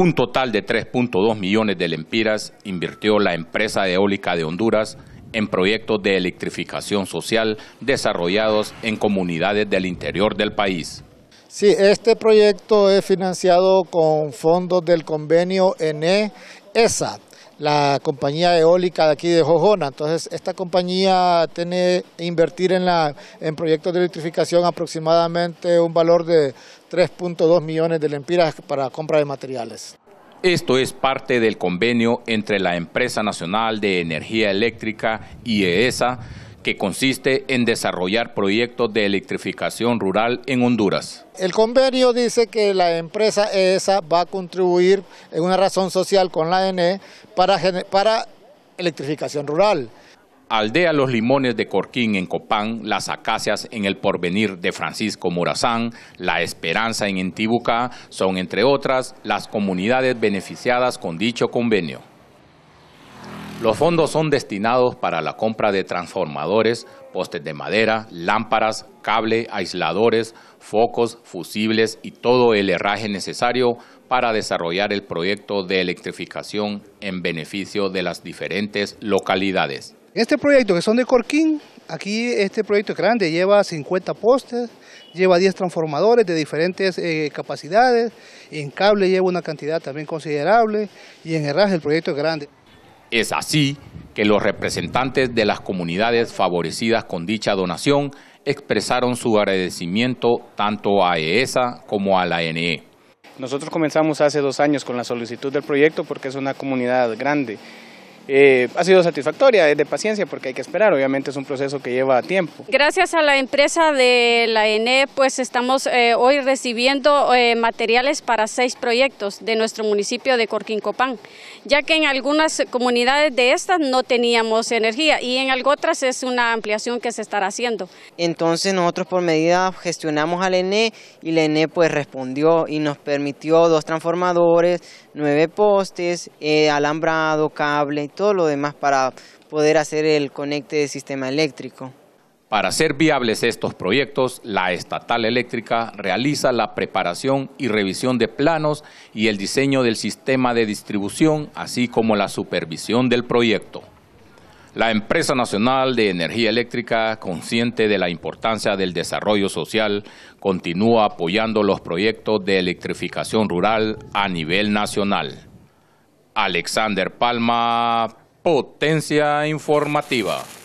Un total de 3.2 millones de lempiras invirtió la empresa eólica de Honduras en proyectos de electrificación social desarrollados en comunidades del interior del país. Sí, este proyecto es financiado con fondos del convenio ENE-ESA, la compañía eólica de aquí de Jojona. Entonces, esta compañía tiene invertir en, la, en proyectos de electrificación aproximadamente un valor de 3.2 millones de lempiras para compra de materiales. Esto es parte del convenio entre la Empresa Nacional de Energía Eléctrica y EESA que consiste en desarrollar proyectos de electrificación rural en Honduras. El convenio dice que la empresa ESA va a contribuir en una razón social con la ANE e para, para electrificación rural. Aldea Los Limones de Corquín en Copán, Las Acacias en El Porvenir de Francisco Morazán, La Esperanza en Intibucá, son, entre otras, las comunidades beneficiadas con dicho convenio. Los fondos son destinados para la compra de transformadores, postes de madera, lámparas, cable, aisladores, focos, fusibles y todo el herraje necesario para desarrollar el proyecto de electrificación en beneficio de las diferentes localidades. Este proyecto que son de Corquín, aquí este proyecto es grande, lleva 50 postes, lleva 10 transformadores de diferentes eh, capacidades, en cable lleva una cantidad también considerable y en herraje el proyecto es grande. Es así que los representantes de las comunidades favorecidas con dicha donación expresaron su agradecimiento tanto a EESA como a la NE. Nosotros comenzamos hace dos años con la solicitud del proyecto porque es una comunidad grande eh, ha sido satisfactoria, es de paciencia porque hay que esperar, obviamente es un proceso que lleva tiempo. Gracias a la empresa de la ENE, pues estamos eh, hoy recibiendo eh, materiales para seis proyectos de nuestro municipio de Corquincopán, ya que en algunas comunidades de estas no teníamos energía y en otras es una ampliación que se estará haciendo. Entonces nosotros por medida gestionamos a la ENE y la ENE pues respondió y nos permitió dos transformadores, nueve postes, alambrado, cable, todo lo demás para poder hacer el conecte de sistema eléctrico. Para ser viables estos proyectos, la estatal eléctrica realiza la preparación y revisión de planos y el diseño del sistema de distribución, así como la supervisión del proyecto. La empresa nacional de energía eléctrica, consciente de la importancia del desarrollo social, continúa apoyando los proyectos de electrificación rural a nivel nacional. Alexander Palma, Potencia Informativa.